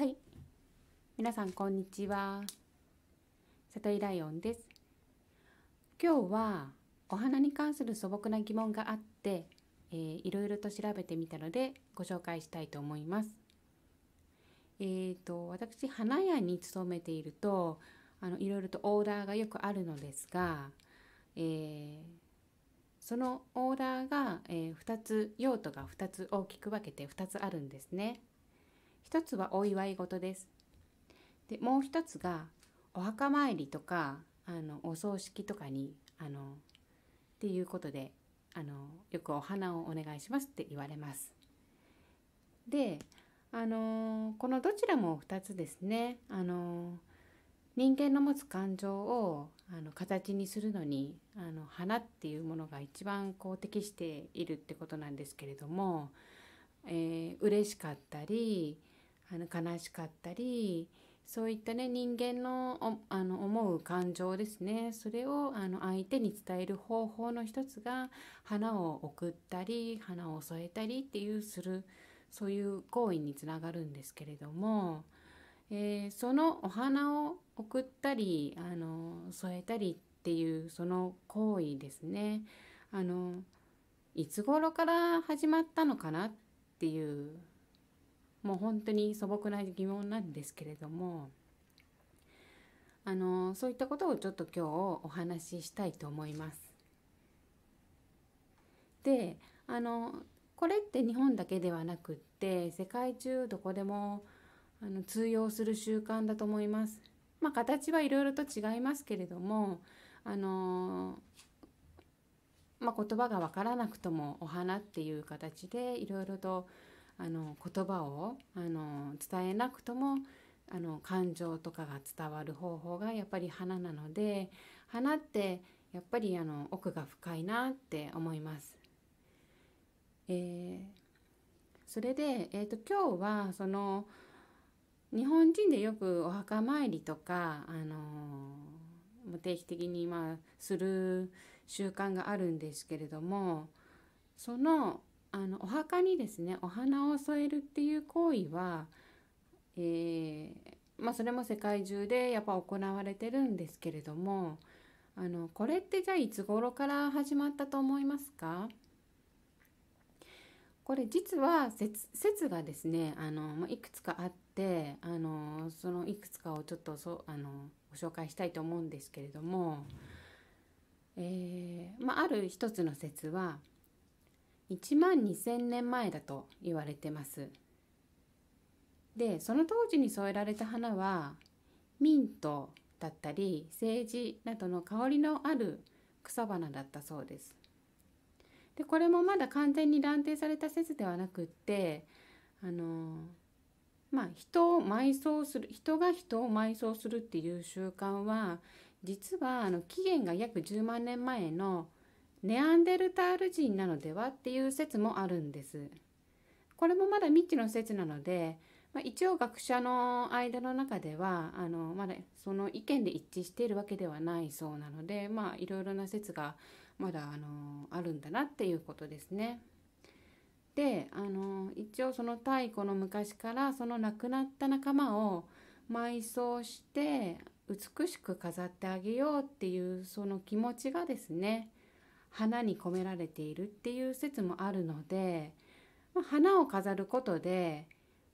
はい皆さんこんにちは里井ライオンです今日はお花に関する素朴な疑問があって、えいろいろと調べてみたのでご紹介したいと思いますえーと、私花屋に勤めているとあのいろいろとオーダーがよくあるのですが、えー、そのオーダーが、えー、2つ用途が2つ大きく分けて2つあるんですね。一つはお祝い事ですでもう一つがお墓参りとかあのお葬式とかにあのっていうことであのよくお花をお願いしますって言われます。であのこのどちらも2つですねあの人間の持つ感情をあの形にするのにあの花っていうものが一番こう適しているってことなんですけれども、えー、嬉しかったりあの悲しかったりそういったね人間のあの思う感情ですねそれをあの相手に伝える方法の一つが花を贈ったり花を添えたりっていうするそういう行為につながるんですけれども、えー、そのお花を贈ったりあの添えたりっていうその行為ですねあのいつ頃から始まったのかなっていうもう本当に素朴な疑問なんですけれどもあのそういったことをちょっと今日お話ししたいと思います。であのこれって日本だけではなくって世界中どこでもあの通用する習慣だと思います。まあ、形はいろいろと違いますけれどもあの、まあ、言葉が分からなくともお花っていう形でいろいろとあの言葉をあの伝えなくともあの感情とかが伝わる方法がやっぱり花なので花ってやっぱりあの奥が深いなって思います。えー、それで、えーと、今日はその日本人でよくお墓参りとか、あのー、定期的にまあする習慣があるんですけれどもそのあのお墓にですねお花を添えるっていう行為は、えー、まあ、それも世界中でやっぱ行われてるんですけれどもあのこれってじゃあいつ頃から始まったと思いますかこれ実は説がですねあのいくつかあってあのそのいくつかをちょっとそあのご紹介したいと思うんですけれども、えー、まあ、ある一つの説は1万2,000年前だと言われてます。でその当時に添えられた花はミントだったりセージなどの香りのある草花だったそうです。でこれもまだ完全に断定された説ではなくってあのまあ人を埋葬する人が人を埋葬するっていう習慣は実はあの起源が約10万年前のネアンデルタール人なのではっていう説もあるんです。これもまだ未知の説なので、まあ、一応学者の間の中ではあのまだその意見で一致しているわけではないそうなのでまあいろいろな説がまだあのあるんだなっていうことですね。であの一応その太古の昔からその亡くなった仲間を埋葬して美しく飾ってあげようっていうその気持ちがですね花に込められているっていう説もあるので、まあ、花を飾ることで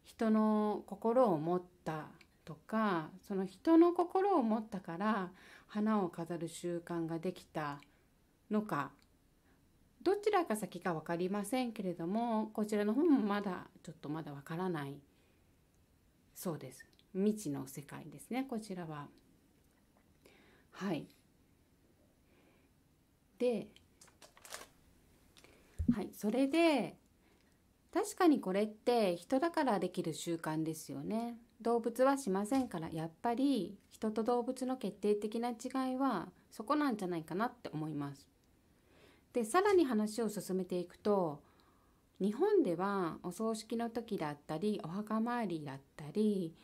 人の心を持ったとかその人の心を持ったから花を飾る習慣ができたのかどちらが先か分かりませんけれどもこちらの方もまだちょっとまだ分からないそうです未知の世界ですねこちらは。はいではい、それで確かにこれって人だからできる習慣ですよね。動物はしませんからやっぱり人と動物の決定的な違いはそこなんじゃないかなって思います。でさらに話を進めていくと日本ではお葬式の時だったりお墓参りだったり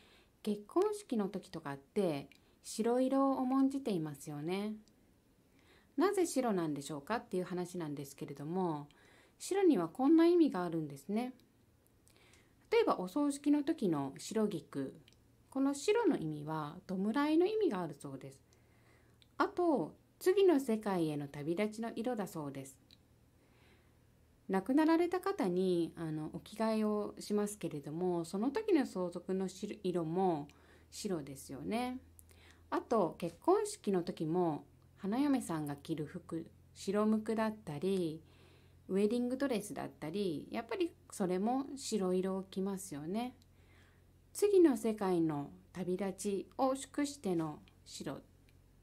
結婚式の時とかって白色を重んじていますよね。なぜ白なんでしょうかっていう話なんですけれども白にはこんな意味があるんですね例えばお葬式の時の白菊この白の意味は弔いの意味があるそうですあと次の世界への旅立ちの色だそうです亡くなられた方にあのお着替えをしますけれどもその時の相続の色も白ですよねあと結婚式の時も花嫁さんが着る服白むくだったりウェディングドレスだったりやっぱりそれも白色を着ますよね次の世界の旅立ちを祝しての白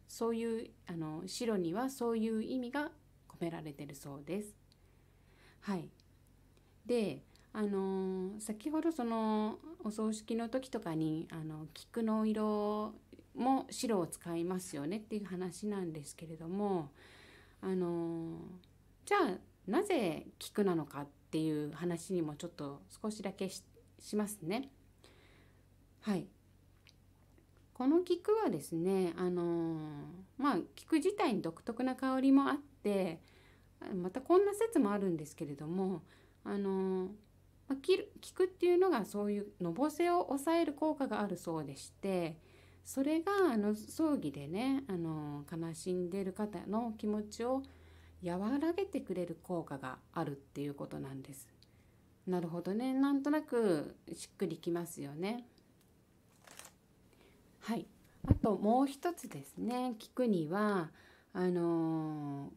そういうあの白にはそういう意味が込められてるそうです。はい、であの先ほどそのお葬式の時とかにあの菊の色も白を使いますよねっていう話なんですけれどもあのじゃあなぜくなのかっていう話にもちょっと少しだけしますね。はい、この菊はですね、あのー、まあ、菊自体に独特な香りもあってまたこんな説もあるんですけれども、あのーまあ、菊っていうのがそういうのぼせを抑える効果があるそうでして。それがあの葬儀でねあの悲しんでる方の気持ちを和らげてくれる効果があるっていうことなんです。なるほどねなんとなくしっくりきますよね。はいあともう一つですね聞くにはあのー、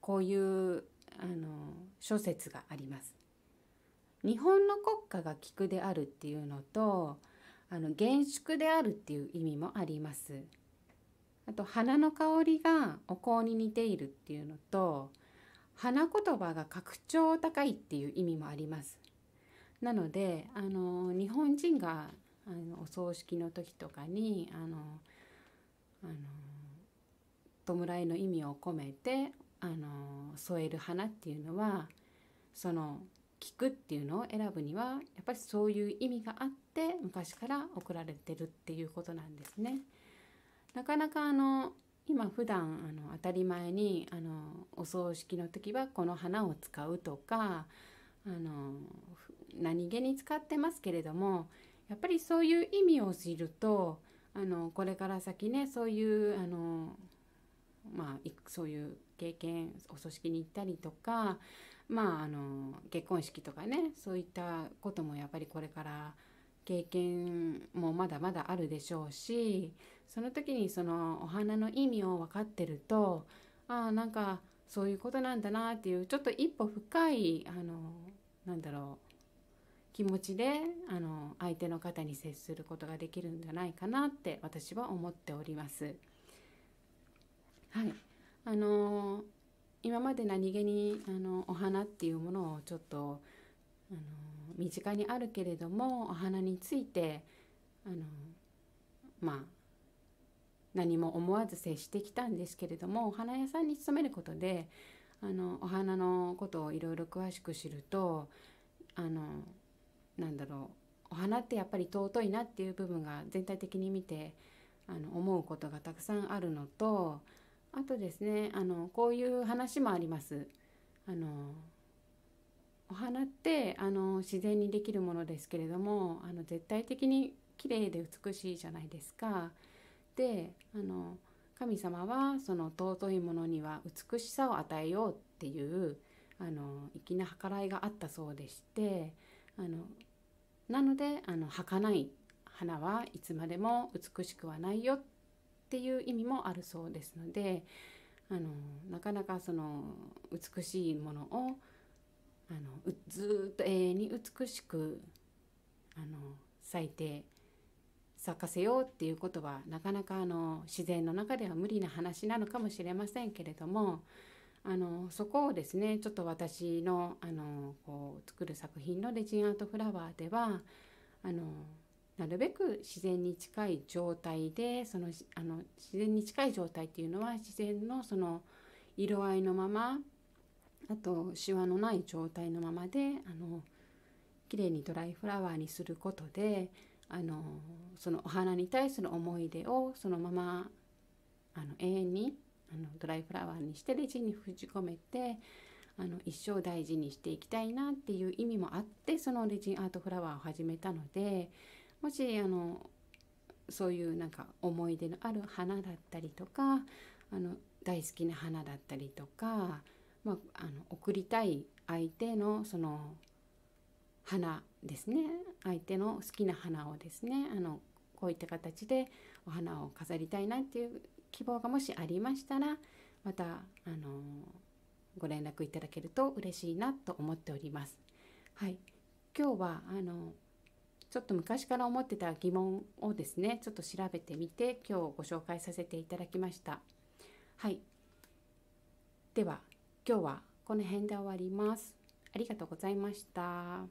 こういう、あのー、諸説があります。日本の国家がくであるっていうのとあの厳粛であるっていう意味もあります。あと花の香りがお香に似ているっていうのと花言葉が格調高いっていう意味もあります。なのであの日本人があのお葬式の時とかにあのあの弔いの意味を込めてあの添える花っていうのはその菊っていうのを選ぶにはやっぱりそういう意味があって昔から贈られてるっていうことなんですね。なかなかあの今普段あの当たり前にあのお葬式の時はこの花を使うとかあの何気に使ってますけれどもやっぱりそういう意味を知るとあのこれから先ねそういうあの、まあ、そういう経験お葬式に行ったりとか、まあ、あの結婚式とかねそういったこともやっぱりこれから経験もまだまだあるでしょうしその時にそのお花の意味を分かってるとああなんかそういうことなんだなっていうちょっと一歩深いあのなんだろう気持ちであの相手の方に接することができるんじゃないかなって私は思っております。はい、あの今まで何気にあのお花っていうものをちょっとあの身近にあるけれどもお花についてあのまあ何も思わず接してきたんですけれどもお花屋さんに勤めることであのお花のことをいろいろ詳しく知るとあのなんだろうお花ってやっぱり尊いなっていう部分が全体的に見てあの思うことがたくさんあるのとあとですねあのこういう話もあります。あのお花ってあの自然にできるものですけれどもあの絶対的に綺麗で美しいじゃないですか。であの神様はその尊いものには美しさを与えようっていうあの粋な計らいがあったそうでしてあのなのであの儚い花はいつまでも美しくはないよっていう意味もあるそうですのであのなかなかその美しいものをあのずっと永遠に美しくあの咲いて咲かせようっていうことはなかなかあの自然の中では無理な話なのかもしれませんけれどもあのそこをですねちょっと私のあのこう作る作品のレジンアートフラワーではあのなるべく自然に近い状態でそのあの自然に近い状態っていうのは自然のその色合いのままあとシワのない状態のままであの綺麗にドライフラワーにすることであのそのお花に対する思い出をそのままあの永遠にあのドライフラワーにしてレジに封じ込めてあの一生大事にしていきたいなっていう意味もあってそのレジンアートフラワーを始めたのでもしあのそういうなんか思い出のある花だったりとかあの大好きな花だったりとかまあ、あの送りたい相手のその花ですね相手の好きな花をですねあのこういった形でお花を飾りたいなっていう希望がもしありましたらまたあのご連絡いただけると嬉しいなと思っております。はい、今日はあのちょっと昔から思ってた疑問をですねちょっと調べてみて今日ご紹介させていただきました。はい、では今日はこの辺で終わります。ありがとうございました。